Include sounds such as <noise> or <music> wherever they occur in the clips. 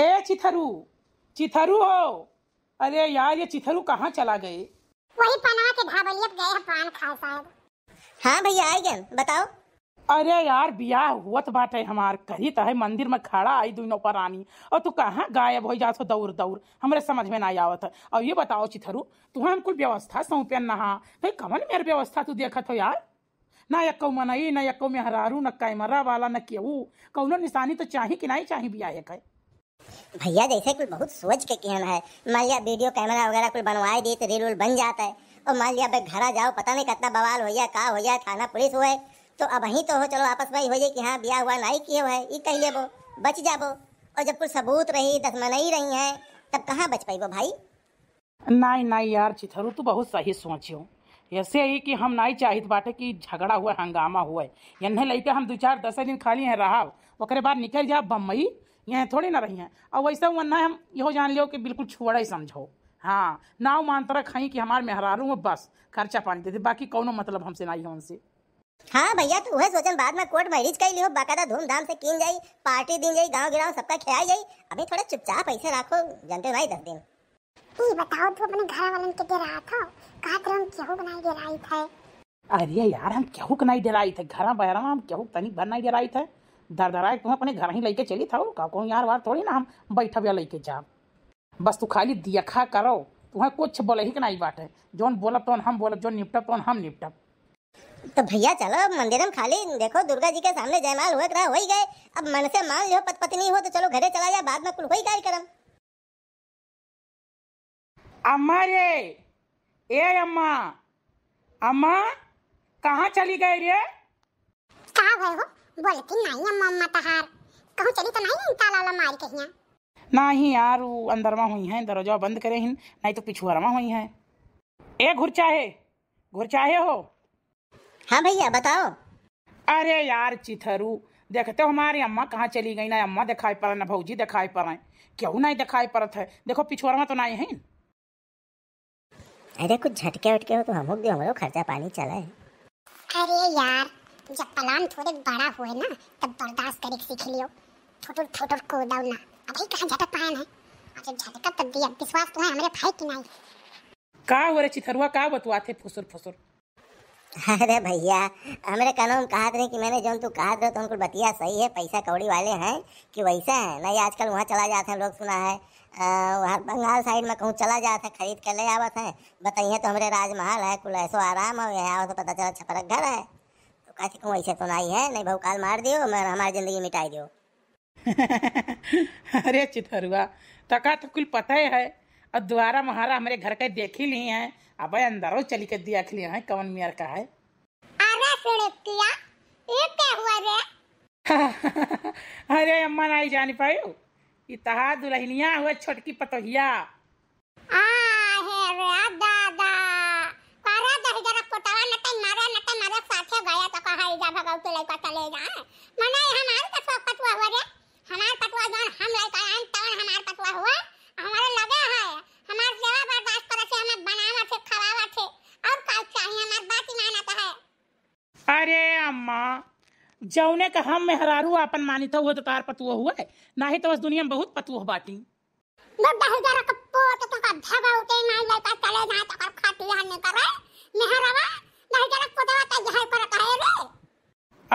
ए चिथरू चिथरू हो अरे यार ये चिथरू कहाँ चला गए वही के गए पान खाए शायद हाँ भैया आई गए बताओ अरे यार ब्याह हुआ तो बाटे हमार कही तो है मंदिर में खड़ा आई दुनो पर रानी और तू कहाँ गायब हो जा दौर दौड़ दौड़ हमारे समझ में ना आवत है और ये बताओ चिथरू तू हम कुल व्यवस्था सौंपे नहा भाई कमन मेरे व्यवस्था तू देखत हो यार ना यक्को मनई ना यक्को मेहरारू न कैमरा वाला न केहू कौनो निशानी तो चाहे कि नहीं चाही बियाह के भैया जैसे कोई बहुत सोच के किया है मान लिया वीडियो कैमरा वगैरह कोई बनवाए दिए तो रील उल बन जाता है और मान लिया भाई घर आ जाओ पता नहीं कितना बवाल हो गया कहा हो गया थाना पुलिस हुए तो अब ही तो हो चलो आपस में हो जाए कि हाँ ब्याह हुआ नहीं किए हुआ है ये कह ले वो बच जाबो और जब कुछ सबूत रही दसमन नहीं रही है तब कहाँ बच पाई वो भाई नहीं नहीं यार चिथरू तू बहुत सही सोचियो ऐसे ही कि हम नहीं चाहित बाटे कि झगड़ा हुआ हंगामा हुआ है इन्हें लेके हम दो चार दस दिन खाली हैं रहा ओकरे बाद निकल जा बम्बई यहाँ थोड़ी ना रही हैं और वैसा वरना हम यो जान लियो कि बिल्कुल छुआड़ा ही समझो हाँ नाव मानतरा खाई कि हमारे मेहरारू में बस खर्चा पानी देते बाकी कौनो मतलब हमसे ना ही उनसे हाँ भैया तो वह सोचन बाद में कोर्ट मैरिज कर लियो बाकायदा धूमधाम से कीन जाई पार्टी दिन जाई गांव गिराव सबका खिया जाई अभी थोड़ा चुपचाप ऐसे रखो जानते भाई दस दिन ई बताओ तू अपने घर वालों के डरा था कहा तुम क्यों बनाई दे रही थे अरे यार हम क्यों बनाई दे रही थे घर बहरा हम क्यों तनी बनाई दे रही थे दर धरा तुम अपने घर ही लेके चली था का कहूँ यार वार थोड़ी ना हम बैठब या लेके जाब बस तू खाली देखा करो तुम्हें कुछ बोले ही नहीं है जोन बोलब तो हम बोलब जोन निपटब तो हम निपटब तो भैया चलो मंदिर में खाली देखो दुर्गा जी के सामने जयमाल हो रहा हो ही गए अब मन से मान लो पत पत्नी हो तो चलो घरे चला जाए बाद में कुल कोई कार्यक्रम अम्मा रे ए अम्मा अम्मा कहाँ चली गई रे कहाँ गए हो बोलती नहीं अम्मा अम्मा तहार कहूँ चली तो नहीं ताला वाला मार के हियां ना ही यार वो अंदरवा हुई हैं दरवाजा बंद करे हिन नहीं तो पिछुआरवा हुई हैं ए घुर चाहे घुर चाहे हो हाँ भैया बताओ अरे यार चिथरू देखते हो हमारी अम्मा कहाँ चली गई ना अम्मा दिखाई पड़ा ना भौजी दिखाई पड़ा क्यों नहीं दिखाई पड़त है देखो पिछुआरवा तो नहीं है अरे कुछ झटके उठके हो तो हम लोग भी हम खर्चा पानी चला है अरे यार जब पलाम थोड़े बड़ा हुए ना तब बर्दाश्त करे सीख लियो थोटुर थोटुर को दो ना अभी कहाँ झटक पायन है अरे झटका तब दिया विश्वास तो है हमारे भाई की नहीं का हो रे चितरुआ का बतवाते फुसुर फुसुर अरे भैया हमरे कानून कहा रहे कि मैंने जो तू कहा रहे तो उनको बतिया सही है पैसा कौड़ी वाले हैं कि वैसा है नहीं आजकल वहाँ चला जाते हैं लोग सुना है वहाँ बंगाल साइड में कहूँ चला जाता है खरीद कर ले आवत है बताइए तो हमारे राजमहल है कुल ऐसा आराम है यहाँ से तो पता चला छपरक घर है कथी को ऐसे तो नहीं है नहीं काल मार दियो मैं हमारी जिंदगी मिटाई दियो <laughs> अरे चितहरुआ तका तो कुल पता है और दोबारा महारा हमारे घर के देख ही नहीं है अब अंदरों चली के दिया खिली है कवन मियर का है अरे सुनितिया ये क्या हुआ रे <laughs> अरे अम्मा नहीं जान पायो ये तहा दुल्हनिया हुआ छोटकी पतोहिया आ हे रे हाय हईजा भगाव के लड़का चले जाए मना हमारे कछुआ पतुआ हुआ रे हमार पतुआ जान हम लड़का आन तवन हमार पतुआ हुआ हमारे लगे है हमार सेवा बर्दाश्त करे से हमें बनावा से खवावा से और का चाहिए हमार बात ही मानत है अरे अम्मा जौने के हम मेहरारू आपन मानित हो तो तार पतुआ हुआ है नाही तो बस दुनिया में बहुत पतुआ बाटी बड्डा हो जा रहा कप्पो तो का भगाव के मान लड़का चले जाए तो कर खाती हन करे मेहरावा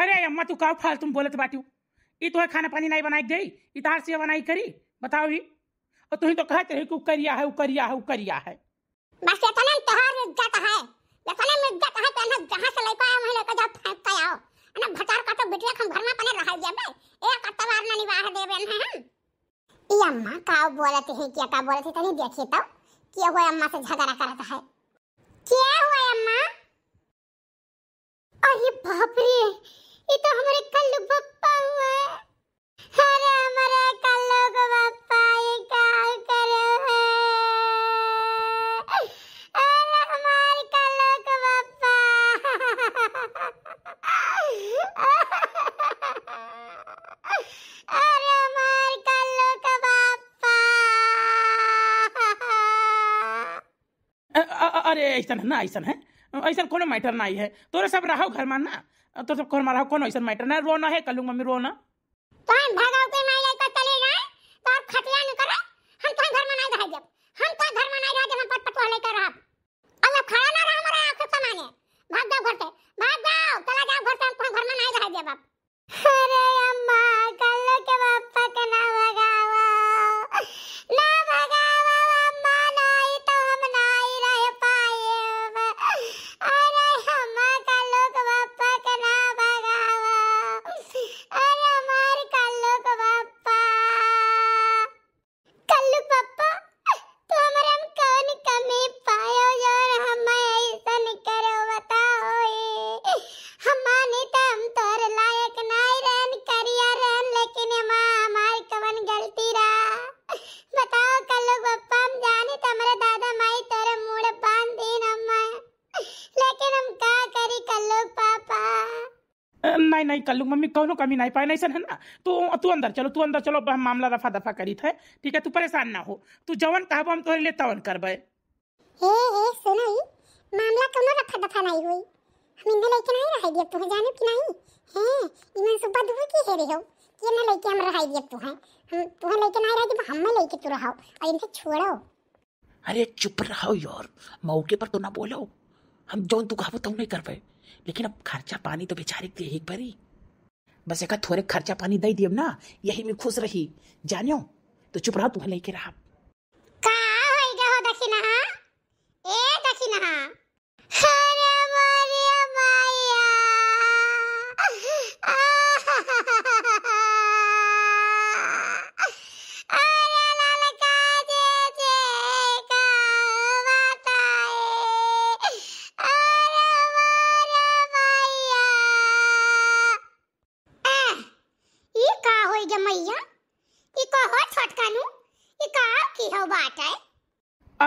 अरे अम्मा तू का फाल तुम बोलत बाटी ई तो खाना पानी नहीं बनाई गई इतार से बनाई करी बताओ ही और तुम्हें तो कहते रहे कि करिया है उकरिया है उकरिया है बस इतना तो ही तोहार इज्जत है इतना में इज्जत है तन्हा तो जहां से लेके आए वहीं लेके जाओ फेंक के आओ अना भटार का तो बिटिया हम घर में पने रह जाबे एक अतवार ना निवाह दे न हम ई अम्मा का बोलत है क्या का बोलत है तनी देखिए तो के हुआ अम्मा से झगड़ा करत है के हुआ अम्मा अरे बाप रे ये तो हमारे कल्लू पप्पा हुआ है अरे हमारे कल्लू को पप्पा ये काल करे है अरे हमारे कल्लू को पप्पा अरे हमारे कल्लू को पप्पा अरे ऐसा ना ऐसा है ऐसा कोनो मैटर नहीं है तोरे सब रहो घर में ना तो सब घर में रहो कोनो ऐसा मैटर ना रोना है कलू मम्मी रोना कर लूँ मम्मी कौनो कमी नहीं पाए ऐसा है ना तो तू अंदर चलो तू अंदर चलो हम मामला रफा दफा करी थे ठीक है तू परेशान ना हो तू जवन कहब हम तोरे लिए तवन करबे हे हे सुनई मामला कोनो रफा दफा नहीं हुई हम इंदे लेके नहीं रह दिए तू जाने कि नहीं है इमन सुबह दुबह की रे हो कि ना लेके हम रह दिए तू है हम तू लेके नहीं रह दिए हम में लेके तू रहो और इनसे छोड़ो अरे चुप रहो यार मौके पर तो ना बोलो हम जो तू कहो तो नहीं कर पाए लेकिन अब खर्चा पानी तो बेचारे के एक बारी बस एक थोड़े खर्चा पानी दे दिए ना यही में खुश रही जानियो तो चुप रहा तुहे लेके रहा का होई गयो दखिना ए दखिना अरे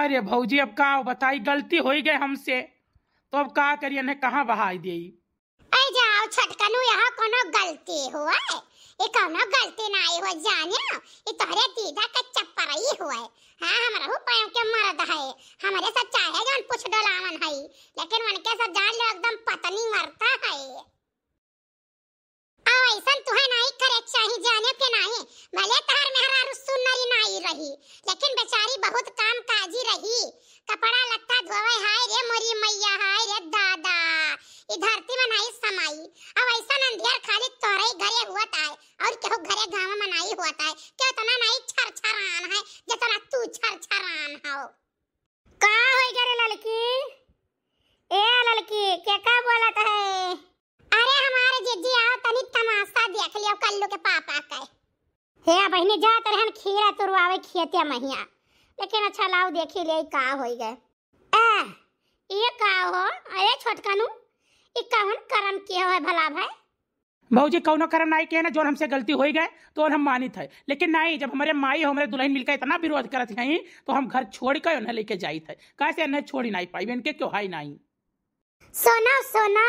करिए भौजी अब कहा बताई गलती हो गए हमसे तो अब कहा करिए ने कहा बहा दी जाओ यहाँ कोनो गलती हुआ है ये कोनो गलती ना आई हो जाने ये दीदा का चप्पर ही हुआ है हाँ के मर्द है हमारे चाहे जान पूछ डोलावन है लेकिन मन के सब जान लो एकदम पतनी मरता है करे चाहे भले तहर नहीं रही लेकिन बेचारी बहुत लियो कल्लू के पापा के हे बहनी जात रहन खीरा तुरवावे खेते महिया लेकिन अच्छा लाओ देखी ले का हो गए ए ये का हो अरे छोटकनु ई कौन कर्म किया है भला भाई भौजी कौनो करम नहीं के ना जो हमसे गलती हो गए तो हम मानित है लेकिन नहीं जब हमारे माई हमारे दुल्हन मिलकर इतना विरोध करत है तो हम घर छोड़ के उन्हें लेके जाई थे कैसे उन्हें छोड़ी नहीं पाई इनके क्यों है नहीं सोना सोना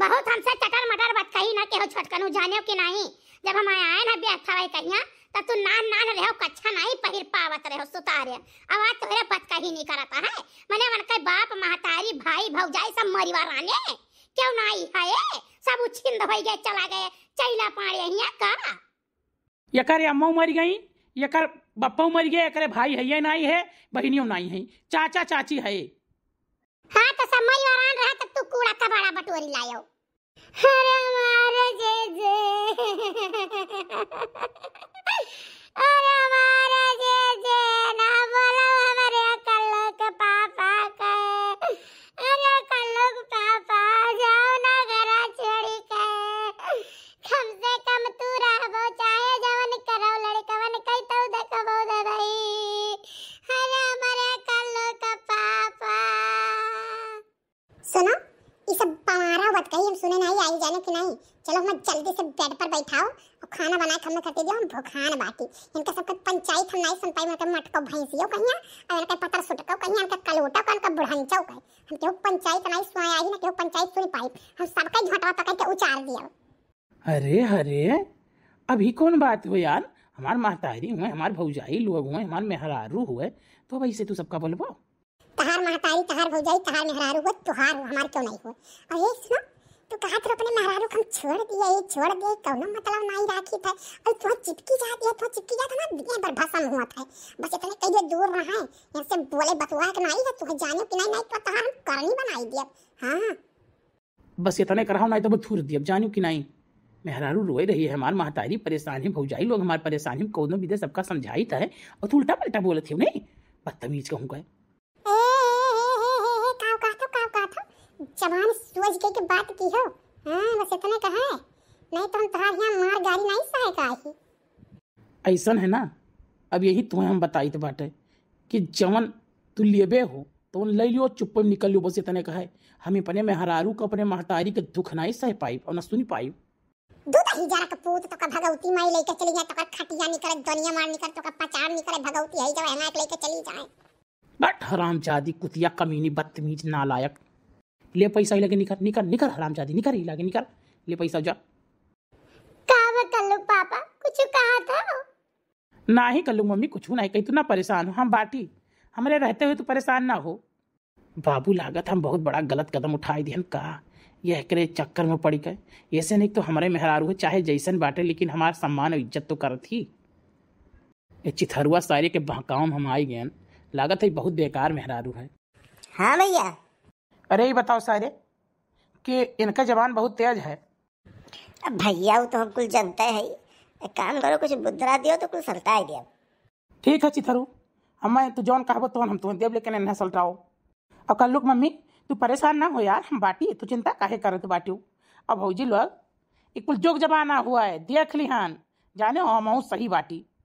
बहुत हमसे चटर मटर बात कही ना केहो छटकनु जाने कि नहीं जब हम आए ना बे अच्छा भाई कहिया तब तू नान नान रहो कच्छा नहीं पहिर पावत रहो सुतार अब आज तोरे बात कही नहीं करता है मैंने मन कई बाप महतारी भाई भौजाई सब मरीवा आने क्यों नहीं आई है सब उछिंद हो गए चला गए चैला पाड़े हिया का यकर अम्मा मर गई यकर बप्पा मर गए यकर भाई है ये नहीं है बहनियों नहीं है चाचा चाची है हाँ तो कूड़ा कबाड़ा बटोरी लायो <laughs> अरे मारे जे जे अरे बनाए खम्मे करते दियो हम भुखान बाटी इनका सबके पंचायत हम नहीं सुन पाई मतलब मटको भैंसियो कहिया और इनका पतर सुटको कहिया इनका कलोटा का इनका बुढ़ंचो कह हम के पंचायत नहीं सुनाई आई ना के पंचायत सुन पाई हम सबके झोटवा पकड़ के उचार दियो अरे अरे अभी कौन बात हो यार हमार महतारी हुए हमार भौजाई लोग हुए हमार मेहरारू हुए तो वैसे तू सबका बोलबो तहार महतारी तहार भौजाई तहार मेहरारू हो तुहार हमार क्यों नहीं हुए अरे सुनो तू कहा तो अपने महाराजों को छोड़ दिए ये छोड़ दिए कौन मतलब नहीं राखी था और तू चिपकी जात है तू चिपकी जात तो ना हमारा पर भाषा में हुआ था बस इतने कहियो दूर रहा है यहाँ से बोले बतवा के नहीं तो है तू जाने कि नहीं नहीं तो तहां हम करनी बनाई दिया हां बस इतने कराओ नहीं तो मैं थूर दिया जानू कि नहीं मेहरारू रोए रही है हमार महतारी परेशान है भौजाई लोग हमार परेशान है कौनो विदे तो सबका समझाई था और तू उल्टा पलटा बोलत थी नहीं बदतमीज कहूँ गए जवान सूरज के, के बात की हो हाँ बस इतना कहा है नहीं तो हम तुम्हारे यहाँ मार गाड़ी नहीं सहे का ऐसा है ना अब यही तुम्हें हम बताई तो बाटे कि जवन तू लेबे हो तो उन ले लियो चुप में निकल लियो बस इतने कहा है हम अपने में हरारू को अपने महतारी के दुख नहीं सह पाई और न सुन पाई दूध ही जरा का पूत तो का भगवती माई लेके चली जाए तो का खटिया निकल दुनिया मार निकल तो का पचार निकल भगवती है जब हमारे लेके चली जाए बट हराम जादी कुतिया कमीनी बदतमीज नालायक ले पैसा हिला निकल निकल निकल हराम जादी निकल ही के निकल ले पैसा जा का कल्लू पापा कुछ कहा था ना ही कलू मम्मी कुछ नहीं कही तो तू ना परेशान हो हम बाटी हमारे रहते हुए तू तो परेशान ना हो बाबू लागत हम बहुत बड़ा गलत कदम उठाए दिए हम कहा यह करे चक्कर में पड़ी गए ऐसे नहीं तो हमारे मेहरार हुए चाहे जैसन बाटे लेकिन हमारा सम्मान और इज्जत तो कर थी ये चिथरुआ सारे के बहकाव हम आई गए लागत है बहुत बेकार मेहरारू है हाँ भैया अरे ये बताओ सारे कि इनका जवान बहुत तेज है अब भैया वो तो हम कुल जानते हैं एक काम करो कुछ बुद्धरा दियो तो कुल सलता है दिया ठीक है चिथरू हमें तू तो जौन कहबो तो हम तुम्हें तो देव लेकिन इन्हें सलटाओ और कल लोग मम्मी तू परेशान ना हो यार हम बाटी तू चिंता काहे करत बाटियो अब भौजी लोग एक कुल जोग जमाना हुआ है देख लिहान जाने हो हम सही बाटी